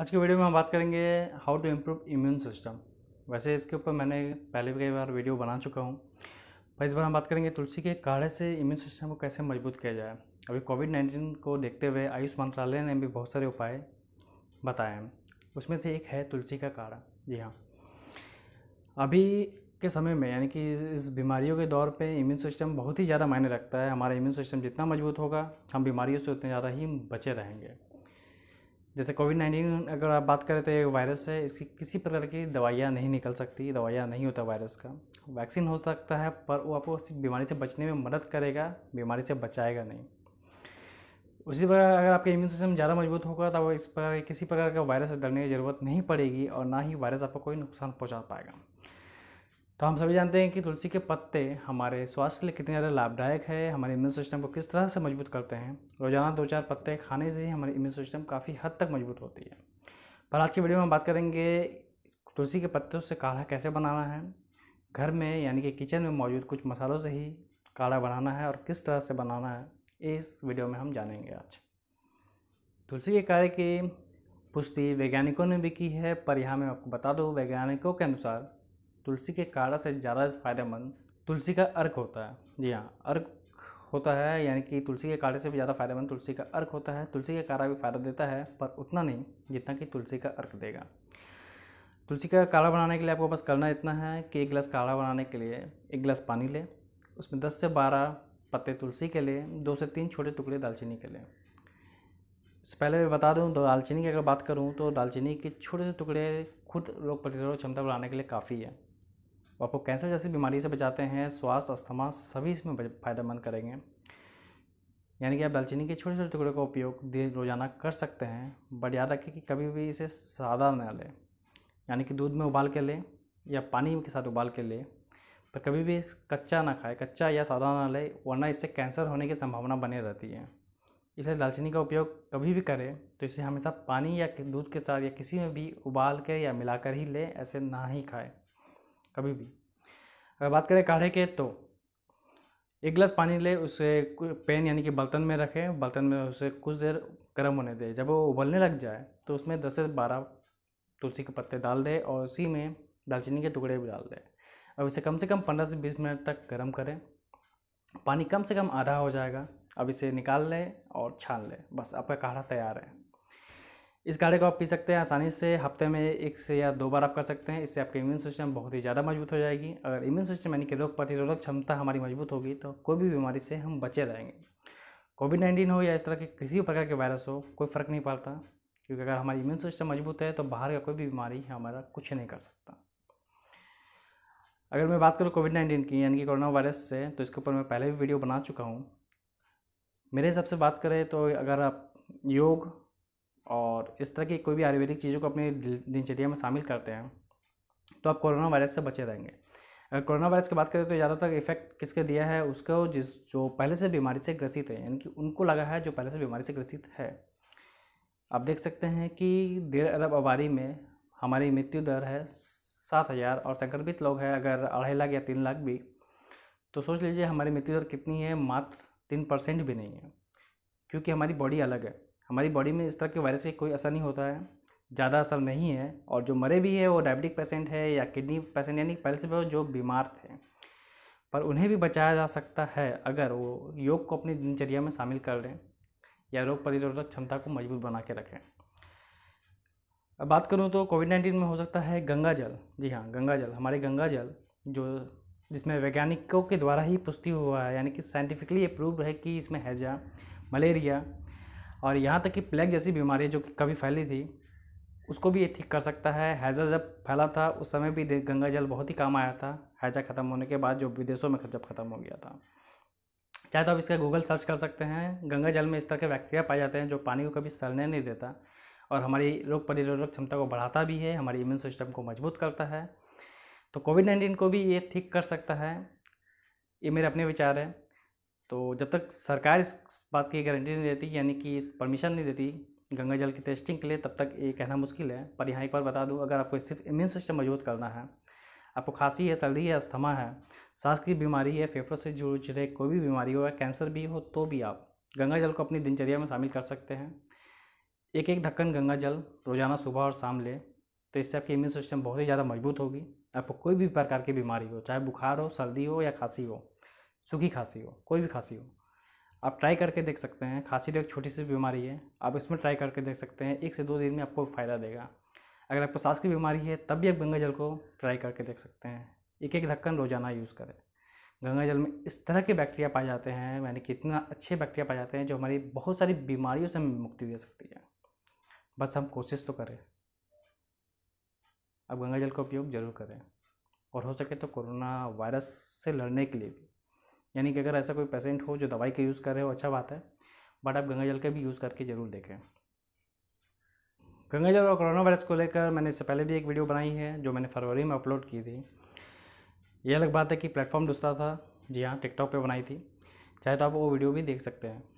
आज के वीडियो में हम बात करेंगे how to improve immune system वैसे इसके ऊपर मैंने पहले भी कई बार वीडियो बना चुका हूँ पर इस बार हम बात करेंगे तुलसी के काढ़े से इम्यून सिस्टम को कैसे मजबूत किया जाए अभी कोविड नाइन्टीन को देखते हुए आयुष मंत्रालय ने भी बहुत सारे उपाय बताए हैं उसमें से एक है तुलसी का काढ़ा जी हाँ अभी के समय में यानी कि इस बीमारियों के दौर पे इम्यून सिस्टम बहुत ही ज़्यादा मायने रखता है हमारा इम्यून सिस्टम जितना मजबूत होगा हम बीमारियों से उतने ज़्यादा ही बचे रहेंगे जैसे कोविड नाइन्टीन अगर आप बात करें तो ये वायरस है इसकी किसी प्रकार की दवाइयाँ नहीं निकल सकती दवाइयाँ नहीं होता वायरस का वैक्सीन हो सकता है पर वो आपको उस बीमारी से बचने में मदद करेगा बीमारी से बचाएगा नहीं उसी प्रकार अगर आपका इम्यून सिस्टम ज़्यादा मजबूत होगा तो इस प्रकार किसी प्रकार का वायरस से डरने की ज़रूरत नहीं पड़ेगी और ना ही वायरस आपको कोई नुकसान पहुँचा पाएगा तो हम सभी जानते हैं कि तुलसी के पत्ते हमारे स्वास्थ्य के लिए कितने ज़्यादा लाभदायक है हमारे इम्यून सिस्टम को किस तरह से मजबूत करते हैं रोजाना दो चार पत्ते खाने से ही हमारे इम्यून सिस्टम काफ़ी हद तक मजबूत होती है पर आज की वीडियो में हम बात करेंगे तुलसी के पत्तों से काढ़ा कैसे बनाना है घर में यानी कि किचन में मौजूद कुछ मसालों से ही काढ़ा बनाना है और किस तरह से बनाना है इस वीडियो में हम जानेंगे आज तुलसी के कार्य की पुष्टि वैज्ञानिकों ने भी की है पर यहाँ मैं आपको बता दूँ वैज्ञानिकों के अनुसार तुलसी के काढ़ा से ज़्यादा फ़ायदेमंद तुलसी का अर्क होता है जी हाँ अर्क होता है यानी कि तुलसी के काढ़े से भी ज़्यादा फायदेमंद तुलसी का अर्क होता है तुलसी का काढ़ा भी फ़ायदा देता है पर उतना नहीं जितना कि तुलसी का अर्क देगा तुलसी का काढ़ा बनाने के लिए आपको बस करना इतना है कि एक गिलास काढ़ा बनाने के लिए एक गिलास पानी लें उसमें दस से बारह पत्ते तुलसी के लें दो से तीन छोटे टुकड़े दालचीनी के लें पहले मैं बता दूँ दालचीनी की अगर बात करूँ तो दालचीनी के छोटे से टुकड़े खुद रोग प्रतिरोधक क्षमता बढ़ाने के लिए काफ़ी है आपको कैंसर जैसी बीमारी से बचाते हैं स्वास्थ्य अस्थमा सभी इसमें फ़ायदेमंद करेंगे यानी कि आप दालचीनी के छोटे छोटे टुकड़े का उपयोग दिन रोज़ाना कर सकते हैं बट याद रखें कि कभी भी इसे सादा ना लें यानी कि दूध में उबाल के लें या पानी के साथ उबाल के लें पर कभी भी कच्चा ना खाए कच्चा या सादा ना ले वरना इससे कैंसर होने की संभावना बनी रहती है इसलिए दालचीनी का उपयोग कभी भी करें तो इसे हमेशा पानी या दूध के साथ या किसी में भी उबाल कर या मिलाकर ही लें ऐसे ना ही खाएं कभी भी अगर बात करें काढ़े के तो एक गिलास पानी ले उसे पेन यानी कि बर्तन में रखें बर्तन में उसे कुछ देर गर्म होने दें जब वो उबलने लग जाए तो उसमें दस से बारह तुलसी के पत्ते डाल दें और उसी में दालचीनी के टुकड़े भी डाल दें अब इसे कम से कम पंद्रह से बीस मिनट तक गर्म करें पानी कम से कम आधा हो जाएगा अब इसे निकाल लें और छान लें बस आपका काढ़ा तैयार है इस गाढ़े को आप पी सकते हैं आसानी से हफ्ते में एक से या दो बार आप कर सकते हैं इससे आपके इम्यून सिस्टम बहुत ही ज़्यादा मजबूत हो जाएगी अगर इम्यून सिस्टम यानी कि रोग प्रतिरोधक क्षमता हमारी मजबूत होगी तो कोई भी बीमारी से हम बचे रहेंगे कोविड नाइन्टीन हो या इस तरह के किसी भी प्रकार के वायरस हो कोई फ़र्क नहीं पड़ता क्योंकि अगर हमारी इम्यून सिस्टम मजबूत है तो बाहर का कोई भी बीमारी हमारा कुछ नहीं कर सकता अगर मैं बात करूँ कोविड नाइन्टीन की यानी कि कोरोना वायरस से तो इसके ऊपर मैं पहले भी वीडियो बना चुका हूँ मेरे हिसाब से बात करें तो अगर आप योग और इस तरह की कोई भी आयुर्वेदिक चीज़ों को अपनी दिनचर्या में शामिल करते हैं तो आप कोरोना वायरस से बचे रहेंगे अगर कोरोना वायरस की बात करें तो ज़्यादातर इफेक्ट किसके दिया है उसको जिस जो पहले से बीमारी से ग्रसित है यानी कि उनको लगा है जो पहले से बीमारी से ग्रसित है आप देख सकते हैं कि डेढ़ अरब आबादी में हमारी मृत्यु दर है सात हज़ार और संक्रमित लोग हैं अगर अढ़ाई लाख या तीन लाख भी तो सोच लीजिए हमारी मृत्यु दर कितनी है मात्र तीन परसेंट भी नहीं है क्योंकि हमारी बॉडी अलग है हमारी बॉडी में इस तरह के वायरस से कोई असर नहीं होता है ज़्यादा असर नहीं है और जो मरे भी है वो डायबिटिक पेशेंट है या किडनी पेशेंट यानी पहले से जो बीमार थे पर उन्हें भी बचाया जा सकता है अगर वो योग को अपनी दिनचर्या में शामिल कर लें या रोग प्रतिरोधक क्षमता को मजबूत बना के रखें अब बात करूँ तो कोविड नाइन्टीन में हो सकता है गंगा जल जी हाँ गंगा जल हमारे गंगा जल जो जिसमें वैज्ञानिकों के द्वारा ही पुष्टि हुआ है यानी कि साइंटिफिकली अप्रूव है कि इसमें हैजा मलेरिया और यहाँ तक कि प्लेग जैसी बीमारी जो कि कभी फैली थी उसको भी ये ठीक कर सकता है हैज़ा जब फैला था उस समय भी गंगा जल बहुत ही काम आया था हैज़ा ख़त्म होने के बाद जो विदेशों में जब ख़त्म हो गया था चाहे तो आप इसका गूगल सर्च कर सकते हैं गंगा जल में इस तरह के बैक्टीरिया पाए जाते हैं जो पानी को कभी सड़ने नहीं देता और हमारी रोग प्रतिरोधक क्षमता को बढ़ाता भी है हमारे इम्यून सिस्टम को मजबूत करता है तो कोविड नाइन्टीन को भी ये ठीक कर सकता है ये मेरे अपने विचार है तो जब तक सरकार इस बात की गारंटी नहीं देती यानी कि इस परमिशन नहीं देती गंगा जल की टेस्टिंग के लिए तब तक ये कहना मुश्किल है पर यहाँ एक बार बता दूँ अगर आपको सिर्फ इम्यून सिस्टम मजबूत करना है आपको खांसी है सर्दी है अस्थमा है सांस की बीमारी है फेफड़ों से जुड़ जुड़े कोई भी बीमारी हो या कैंसर भी हो तो भी आप गंगा जल को अपनी दिनचर्या में शामिल कर सकते हैं एक एक ढक्कन गंगा जल रोज़ाना सुबह और शाम लें तो इससे आपकी इम्यून सिस्टम बहुत ही ज़्यादा मजबूत होगी आपको कोई भी प्रकार की बीमारी हो चाहे बुखार हो सर्दी हो या खांसी हो सूखी खांसी हो कोई भी खांसी हो आप ट्राई करके देख सकते हैं खांसी तो एक छोटी सी बीमारी है आप इसमें ट्राई करके देख सकते हैं एक से दो दिन में आपको फ़ायदा देगा अगर आपको सांस की बीमारी है तब भी आप गंगा जल को ट्राई करके देख सकते हैं एक एक ढक्कन रोजाना यूज़ करें गंगा जल में इस तरह के बैक्टीरिया पाए जाते हैं यानी कि इतना अच्छे बैक्टीरिया पाए जाते हैं जो हमारी बहुत सारी बीमारियों से हमें मुक्ति दे सकती है बस हम कोशिश तो करें अब गंगा जल का उपयोग ज़रूर करें और हो सके तो कोरोना वायरस से लड़ने के लिए भी यानी कि अगर ऐसा कोई पेशेंट हो जो दवाई का यूज़ कर रहे हो अच्छा बात है बट आप गंगा जल का भी यूज़ करके ज़रूर देखें गंगा जल और कोरोना वायरस को लेकर मैंने इससे पहले भी एक वीडियो बनाई है जो मैंने फरवरी में अपलोड की थी यह अलग बात है कि प्लेटफॉर्म दूसरा था जी हाँ टिकटॉक पे बनाई थी चाहे तो आप वो वीडियो भी देख सकते हैं